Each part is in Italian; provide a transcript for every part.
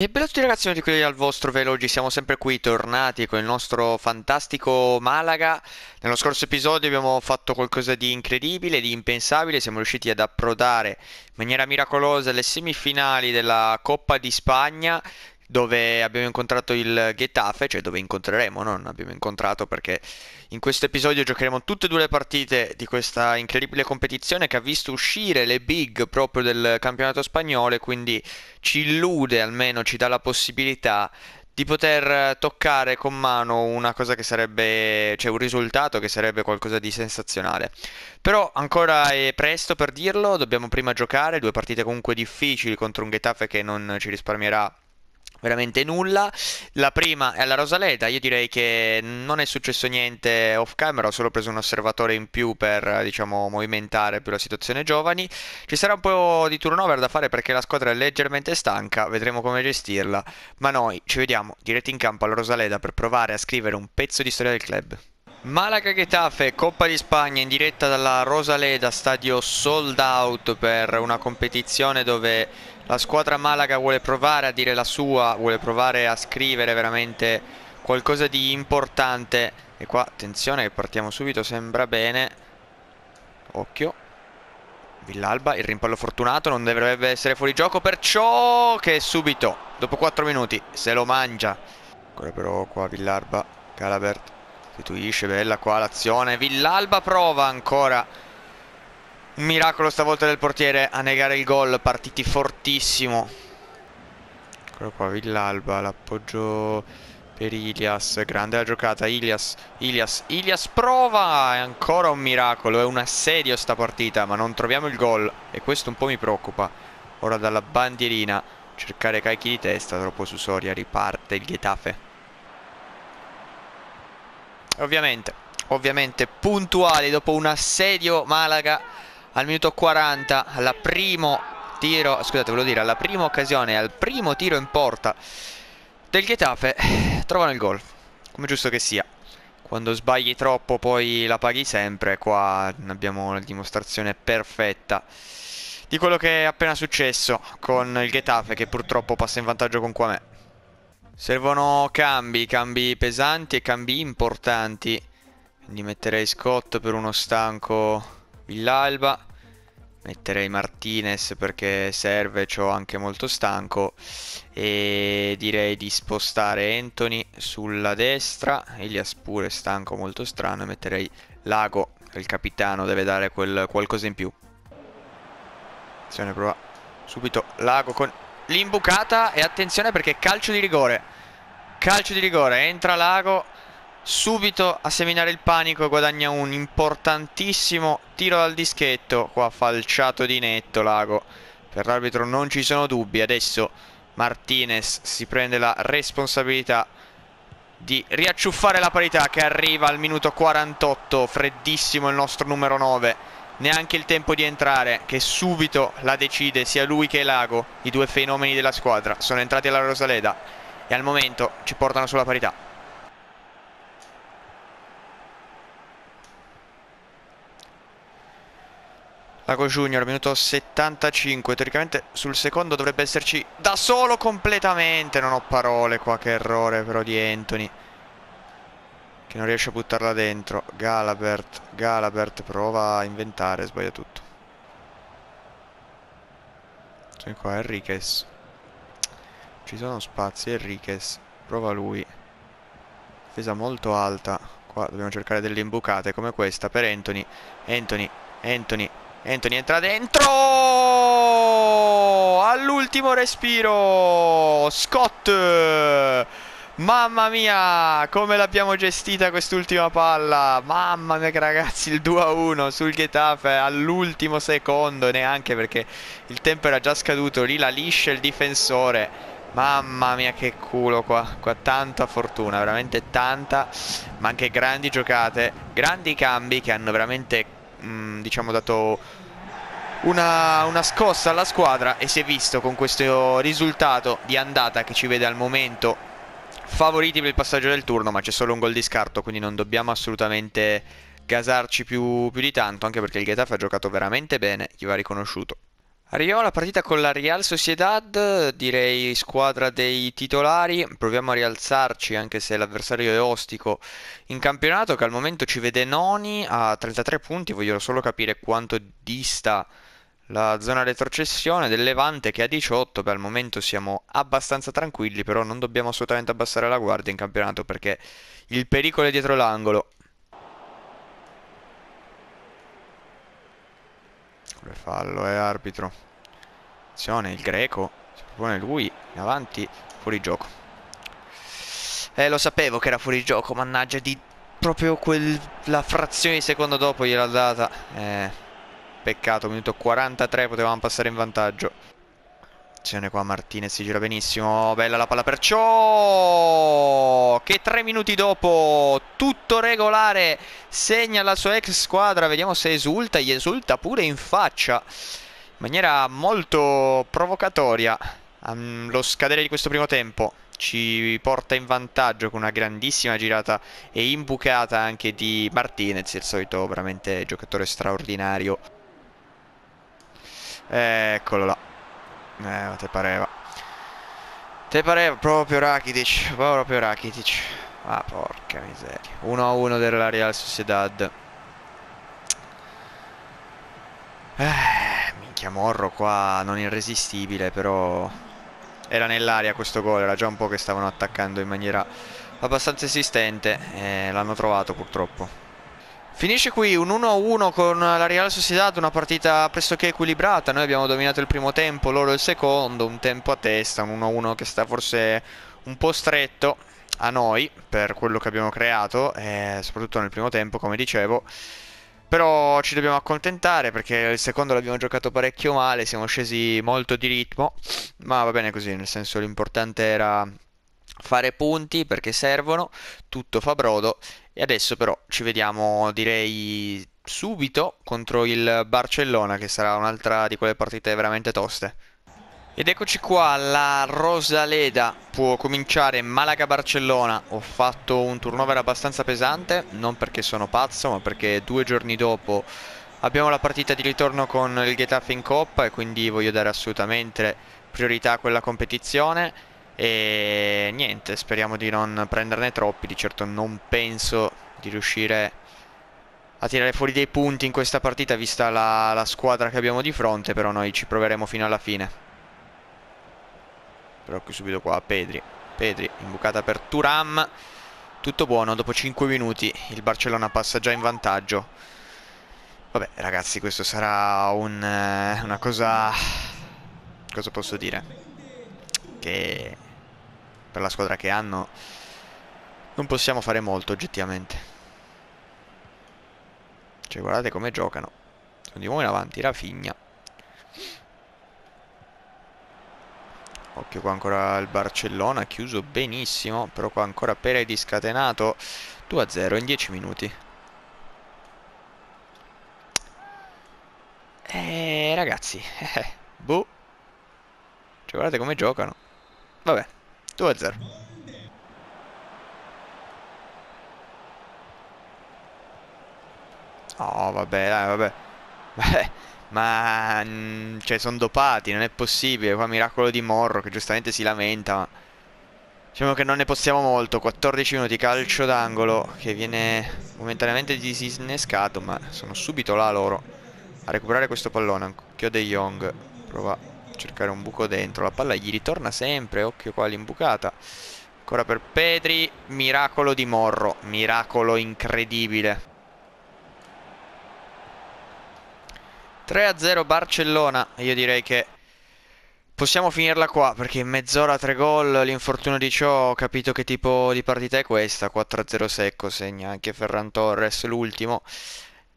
E bella a tutti ragazzi, benvenuti al vostro veloci, siamo sempre qui tornati con il nostro fantastico Malaga Nello scorso episodio abbiamo fatto qualcosa di incredibile, di impensabile Siamo riusciti ad approdare in maniera miracolosa alle semifinali della Coppa di Spagna dove abbiamo incontrato il Getafe, cioè dove incontreremo, non abbiamo incontrato perché in questo episodio giocheremo tutte e due le partite di questa incredibile competizione che ha visto uscire le big proprio del campionato spagnolo quindi ci illude almeno, ci dà la possibilità di poter toccare con mano una cosa che sarebbe, cioè un risultato che sarebbe qualcosa di sensazionale. Però ancora è presto per dirlo, dobbiamo prima giocare, due partite comunque difficili contro un Getafe che non ci risparmierà veramente nulla. La prima è alla Rosaleda, io direi che non è successo niente off camera, ho solo preso un osservatore in più per, diciamo, movimentare più la situazione giovani. Ci sarà un po' di turnover da fare perché la squadra è leggermente stanca, vedremo come gestirla, ma noi ci vediamo diretti in campo alla Rosaleda per provare a scrivere un pezzo di storia del club. Malaga Getafe, Coppa di Spagna in diretta dalla Rosaleda, stadio sold out per una competizione dove la squadra Malaga vuole provare a dire la sua, vuole provare a scrivere veramente qualcosa di importante. E qua attenzione che partiamo subito, sembra bene. Occhio. Villalba, il rimpallo fortunato, non dovrebbe essere fuori gioco, perciò che subito, dopo 4 minuti, se lo mangia. Ancora però qua Villalba, Calabert, situisce, bella qua l'azione. Villalba prova ancora un miracolo stavolta del portiere a negare il gol, partiti fortissimo. Eccolo qua, Villalba, l'appoggio per Ilias, grande la giocata, Ilias, Ilias, Ilias prova! È ancora un miracolo, è un assedio sta partita, ma non troviamo il gol e questo un po' mi preoccupa. Ora dalla bandierina, cercare carichi di testa, troppo su Soria, riparte il Getafe. Ovviamente, ovviamente puntuali dopo un assedio Malaga al minuto 40 alla primo tiro, scusate, volevo dire, alla prima occasione, al primo tiro in porta del Getafe, trovano il gol, come giusto che sia. Quando sbagli troppo poi la paghi sempre, qua abbiamo la dimostrazione perfetta di quello che è appena successo con il Getafe che purtroppo passa in vantaggio con Quame. Servono cambi, cambi pesanti e cambi importanti, quindi metterei Scott per uno stanco Villalba. Metterei Martinez perché serve, ciò anche molto stanco. E direi di spostare Anthony sulla destra. Elias pure stanco, molto strano. E metterei Lago, il capitano, deve dare quel qualcosa in più. Attenzione, prova subito Lago con l'imbucata. E attenzione perché calcio di rigore. Calcio di rigore, entra Lago subito a seminare il panico e guadagna un importantissimo tiro dal dischetto. Qua falciato di netto Lago. Per l'arbitro non ci sono dubbi. Adesso Martinez si prende la responsabilità di riacciuffare la parità che arriva al minuto 48. Freddissimo il nostro numero 9. Neanche il tempo di entrare, che subito la decide sia lui che Lago, i due fenomeni della squadra. Sono entrati alla Rosaleda e al momento ci portano sulla parità. Lago Junior, minuto 75. Teoricamente sul secondo dovrebbe esserci da solo completamente. Non ho parole qua, che errore però di Anthony. Che non riesce a buttarla dentro. Galabert, Galabert prova a inventare, sbaglia tutto. Sono qua, Enriquez. Ci sono spazi, Enriquez. Prova lui. Difesa molto alta. Qua dobbiamo cercare delle imbucate come questa per Anthony. Anthony, Anthony, Anthony entra dentro all'ultimo respiro Scott mamma mia come l'abbiamo gestita quest'ultima palla mamma mia ragazzi il 2 a 1 sul Getafe all'ultimo secondo neanche perché il tempo era già scaduto lì la liscia il difensore Mamma mia che culo qua, qua tanta fortuna, veramente tanta, ma anche grandi giocate, grandi cambi che hanno veramente mh, mm, diciamo dato una, una, scossa alla squadra e si è visto con questo risultato di andata che ci vede al momento favoriti per il passaggio del turno ma c'è solo un gol di scarto quindi non dobbiamo assolutamente gasarci più, più di tanto anche perché il Getafe ha giocato veramente bene, gli va riconosciuto Arriviamo alla partita con la Real Sociedad, direi squadra dei titolari, proviamo a rialzarci anche se l'avversario è ostico in campionato che al momento ci vede noni a 33 punti, voglio solo capire quanto dista la zona retrocessione del Levante che a 18, beh al momento siamo abbastanza tranquilli però non dobbiamo assolutamente abbassare la guardia in campionato perché il pericolo è dietro l'angolo fallo, è eh, arbitro. Attenzione il greco. Si propone lui, in avanti, fuori gioco. Eh, lo sapevo che era fuori gioco, mannaggia, di proprio quella frazione di secondo dopo gliel'ha data. Eh, peccato, minuto 43, potevamo passare in vantaggio. Attenzione qua Martinez si gira benissimo, bella la palla per Ciò che tre minuti dopo, tutto regolare, segna la sua ex squadra, vediamo se esulta, gli esulta pure in faccia, in maniera molto provocatoria, um, lo scadere di questo primo tempo ci porta in vantaggio con una grandissima girata e imbucata anche di Martinez, il solito veramente giocatore straordinario. Eccolo là. Eh, ma te pareva. Te pareva proprio Rakitic, proprio Rakitic. Ah, porca miseria. 1-1 della Real Sociedad. Eh, minchia Morro qua, non irresistibile, però... Era nell'aria questo gol, era già un po' che stavano attaccando in maniera abbastanza esistente. Eh, L'hanno trovato purtroppo. Finisce qui un 1-1 con la Real Sociedad, una partita pressoché equilibrata, noi abbiamo dominato il primo tempo, loro il secondo, un tempo a testa, un 1-1 che sta forse un po' stretto a noi per quello che abbiamo creato, eh, soprattutto nel primo tempo come dicevo, però ci dobbiamo accontentare perché il secondo l'abbiamo giocato parecchio male, siamo scesi molto di ritmo, ma va bene così, nel senso l'importante era fare punti perché servono, tutto fa brodo e adesso però ci vediamo direi subito contro il Barcellona che sarà un'altra di quelle partite veramente toste. Ed eccoci qua, la Rosaleda può cominciare Malaga-Barcellona. Ho fatto un turnover abbastanza pesante, non perché sono pazzo, ma perché due giorni dopo abbiamo la partita di ritorno con il Getafe in Coppa e quindi voglio dare assolutamente priorità a quella competizione e niente speriamo di non prenderne troppi di certo non penso di riuscire a tirare fuori dei punti in questa partita vista la, la squadra che abbiamo di fronte però noi ci proveremo fino alla fine però qui subito qua Pedri Pedri imbucata per Turam tutto buono dopo 5 minuti il Barcellona passa già in vantaggio vabbè ragazzi questo sarà un, eh, una cosa cosa posso dire che per la squadra che hanno non possiamo fare molto oggettivamente. Cioè guardate come giocano. Sono di nuovo in avanti, Rafigna. Occhio qua ancora il Barcellona, chiuso benissimo, però qua ancora Pere di scatenato 2-0 in 10 minuti. Eh, ragazzi, eh, boh. Cioè guardate come giocano. Vabbè. 2-0. a Oh, vabbè, dai, vabbè. Beh, ma... Mm, cioè, sono dopati, non è possibile. Qua miracolo di Morro, che giustamente si lamenta, ma... Diciamo che non ne possiamo molto, 14 minuti calcio d'angolo che viene momentaneamente disinnescato ma sono subito là loro a recuperare questo pallone, Chio De Jong prova cercare un buco dentro. La palla gli ritorna sempre, occhio qua l'imbucata. Ancora per Pedri, miracolo di Morro, miracolo incredibile. 3-0 Barcellona, io direi che possiamo finirla qua perché in mezz'ora tre gol, l'infortunio di ciò, ho capito che tipo di partita è questa, 4-0 secco segna anche Ferran Torres l'ultimo.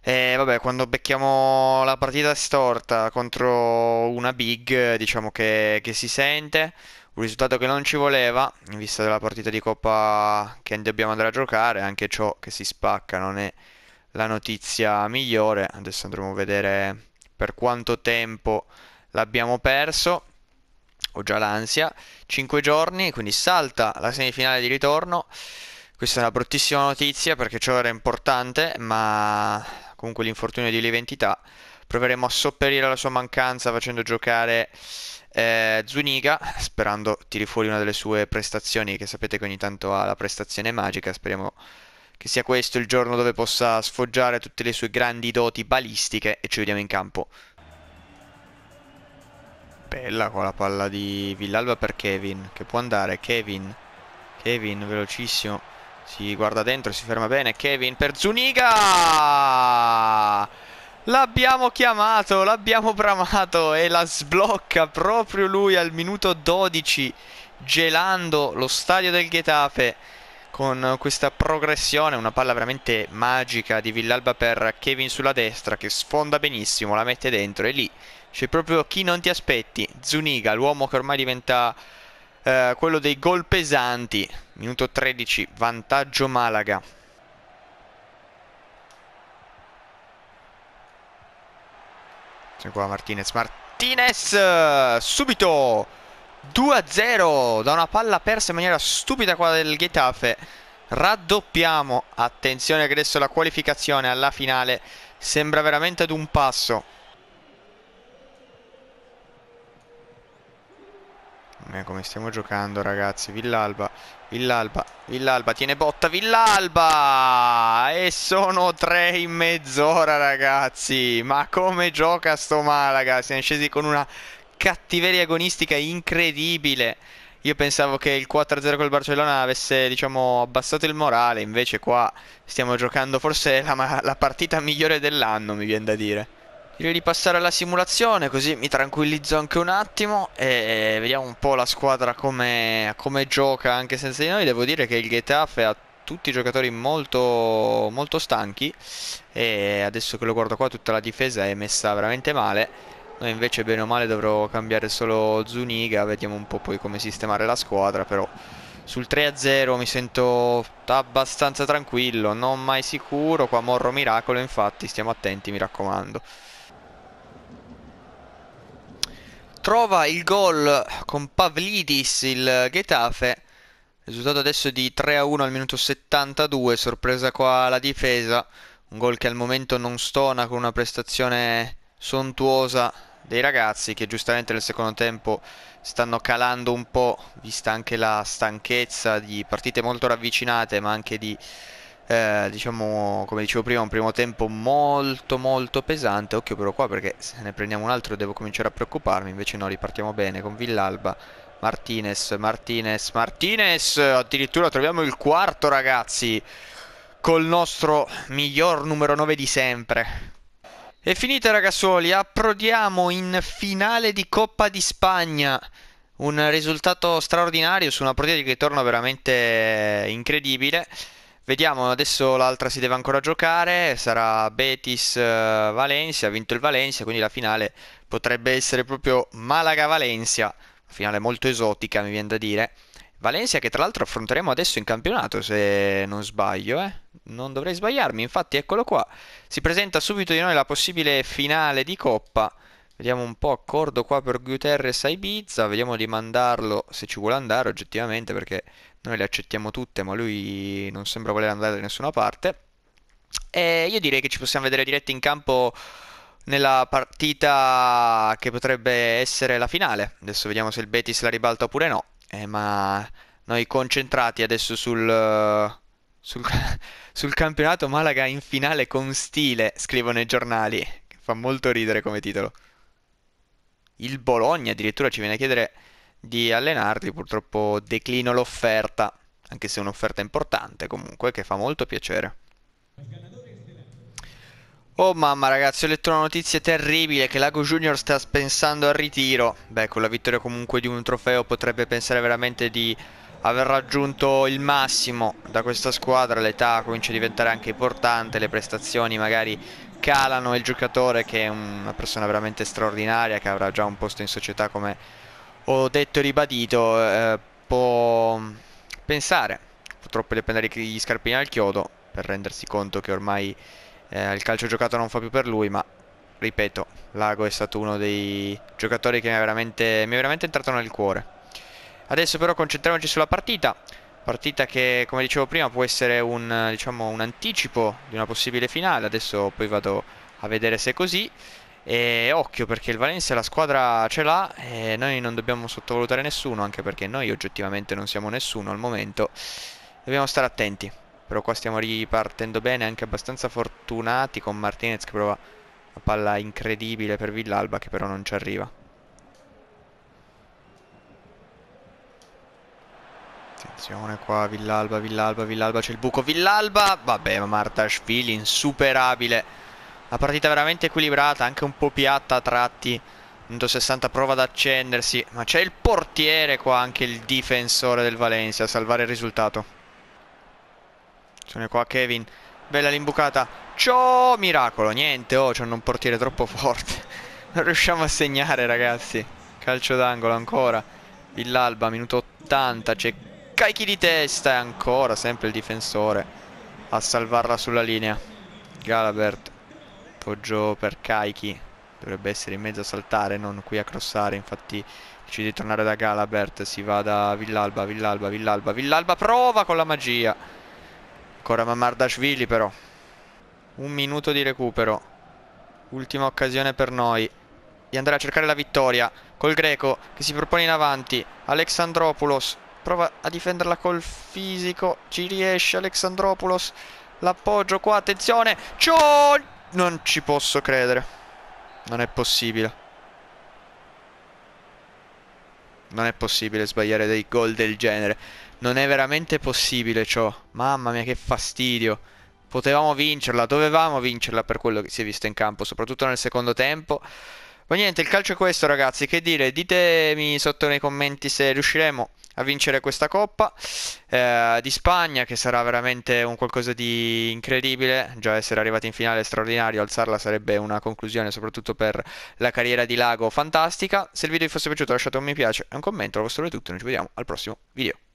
E vabbè, quando becchiamo la partita storta contro una big, diciamo che, che, si sente, un risultato che non ci voleva, in vista della partita di Coppa che dobbiamo andare a giocare, anche ciò che si spacca non è la notizia migliore, adesso andremo a vedere per quanto tempo l'abbiamo perso, ho già l'ansia, 5 giorni, quindi salta la semifinale di ritorno, questa è una bruttissima notizia perché ciò era importante, ma comunque l'infortunio di Leventità, proveremo a sopperire alla sua mancanza facendo giocare eh, Zuniga, sperando tiri fuori una delle sue prestazioni, che sapete che ogni tanto ha la prestazione magica, speriamo che sia questo il giorno dove possa sfoggiare tutte le sue grandi doti balistiche e ci vediamo in campo. Bella qua la palla di Villalba per Kevin, che può andare, Kevin, Kevin velocissimo, si guarda dentro, si ferma bene. Kevin per Zuniga. L'abbiamo chiamato, l'abbiamo bramato e la sblocca proprio lui al minuto 12 gelando lo stadio del Getafe con questa progressione, una palla veramente magica di Villalba per Kevin sulla destra che sfonda benissimo, la mette dentro e lì c'è proprio chi non ti aspetti, Zuniga, l'uomo che ormai diventa eh, quello dei gol pesanti. Minuto 13, vantaggio Malaga. C'è qua Martinez, Martinez subito 2-0 da una palla persa in maniera stupida qua del Getafe. Raddoppiamo, attenzione che adesso la qualificazione alla finale sembra veramente ad un passo. Eh, come stiamo giocando ragazzi Villalba, Villalba, Villalba Tiene botta, Villalba E sono tre in mezz'ora ragazzi Ma come gioca sto Malaga Siamo scesi con una cattiveria agonistica incredibile io pensavo che il 4-0 col Barcellona avesse, diciamo, abbassato il morale, invece qua stiamo giocando forse la, la partita migliore dell'anno, mi viene da dire. Direi di passare alla simulazione così mi tranquillizzo anche un attimo e vediamo un po' la squadra come, come gioca anche senza di noi. Devo dire che il Getafe ha tutti i giocatori molto, molto stanchi e adesso che lo guardo qua tutta la difesa è messa veramente male. Noi invece bene o male dovrò cambiare solo Zuniga, vediamo un po' poi come sistemare la squadra, però sul 3-0 mi sento abbastanza tranquillo, non mai sicuro, qua morro miracolo, infatti stiamo attenti mi raccomando. trova il gol con Pavlidis il Getafe. Risultato adesso di 3 a 1 al minuto 72, sorpresa qua la difesa. Un gol che al momento non stona con una prestazione sontuosa dei ragazzi che giustamente nel secondo tempo stanno calando un po', vista anche la stanchezza di partite molto ravvicinate ma anche di eh, diciamo, come dicevo prima, un primo tempo molto molto pesante. Occhio però qua perché se ne prendiamo un altro devo cominciare a preoccuparmi, invece no, ripartiamo bene con Villalba. Martinez, Martinez, Martinez, addirittura troviamo il quarto ragazzi col nostro miglior numero 9 di sempre. E finita ragazzuoli, approdiamo in finale di Coppa di Spagna. Un risultato straordinario su una partita che torna veramente incredibile. Vediamo, adesso l'altra si deve ancora giocare, sarà Betis-Valencia, eh, ha vinto il Valencia, quindi la finale potrebbe essere proprio Malaga-Valencia, finale molto esotica mi viene da dire. Valencia che tra l'altro affronteremo adesso in campionato se non sbaglio, eh? non dovrei sbagliarmi, infatti eccolo qua, si presenta subito di noi la possibile finale di Coppa, vediamo un po' accordo qua per Guterres Ibiza, vediamo di mandarlo se ci vuole andare oggettivamente perché noi le accettiamo tutte, ma lui non sembra voler andare da nessuna parte. E io direi che ci possiamo vedere diretti in campo nella partita che potrebbe essere la finale. Adesso vediamo se il Betis la ribalta oppure no. Eh, ma noi concentrati adesso sul, sul, sul, campionato Malaga in finale con stile, scrivono i giornali, che fa molto ridere come titolo. Il Bologna addirittura ci viene a chiedere di allenarti, purtroppo declino l'offerta, anche se è un'offerta importante comunque, che fa molto piacere. Oh mamma ragazzi, ho letto una notizia terribile che Lago Junior sta pensando al ritiro. Beh, con la vittoria comunque di un trofeo potrebbe pensare veramente di aver raggiunto il massimo da questa squadra, l'età comincia a diventare anche importante, le prestazioni magari calano, il giocatore che è una persona veramente straordinaria, che avrà già un posto in società come ho detto e ribadito, eh, può pensare, purtroppo deve prendere gli scarpini al chiodo per rendersi conto che ormai eh, il calcio giocato non fa più per lui, ma ripeto, Lago è stato uno dei giocatori che mi è veramente, mi è veramente entrato nel cuore. Adesso però concentriamoci sulla partita, partita che come dicevo prima può essere un, diciamo, un anticipo di una possibile finale, adesso poi vado a vedere se è così. E occhio perché il Valencia la squadra ce l'ha e noi non dobbiamo sottovalutare nessuno, anche perché noi oggettivamente non siamo nessuno al momento. Dobbiamo stare attenti. Però qua stiamo ripartendo bene, anche abbastanza fortunati con Martinez che prova una palla incredibile per Villalba che però non ci arriva. Attenzione qua, Villalba, Villalba, Villalba, c'è il buco, Villalba! Vabbè, ma Martashvili insuperabile la partita veramente equilibrata, anche un po' piatta a tratti. Minuto 60 prova ad accendersi, ma c'è il portiere qua, anche il difensore del Valencia a salvare il risultato. Sono qua Kevin, bella l'imbucata. Ciò miracolo, niente, oh, c'è un portiere troppo forte. Non riusciamo a segnare, ragazzi. Calcio d'angolo ancora. Villalba, minuto 80, c'è Kaiki di testa e ancora sempre il difensore a salvarla sulla linea. Galabert appoggio per Kaiki dovrebbe essere in mezzo a saltare non qui a crossare infatti decide di tornare da Galabert si va da Villalba Villalba Villalba Villalba prova con la magia ancora Mamardashvili però un minuto di recupero ultima occasione per noi di andare a cercare la vittoria col greco che si propone in avanti Alexandropoulos prova a difenderla col fisico ci riesce Alexandropoulos l'appoggio qua attenzione Ciao! Non ci posso credere. Non è possibile. Non è possibile sbagliare dei gol del genere. Non è veramente possibile ciò. Mamma mia, che fastidio. Potevamo vincerla, dovevamo vincerla per quello che si è visto in campo, soprattutto nel secondo tempo. Ma niente, il calcio è questo ragazzi, che dire, ditemi sotto nei commenti se riusciremo a vincere questa coppa eh, di Spagna che sarà veramente un qualcosa di incredibile, già essere arrivati in finale è straordinario, alzarla sarebbe una conclusione soprattutto per la carriera di Lago fantastica, se il video vi fosse piaciuto lasciate un mi piace e un commento, lo vostro è tutto, noi ci vediamo al prossimo video.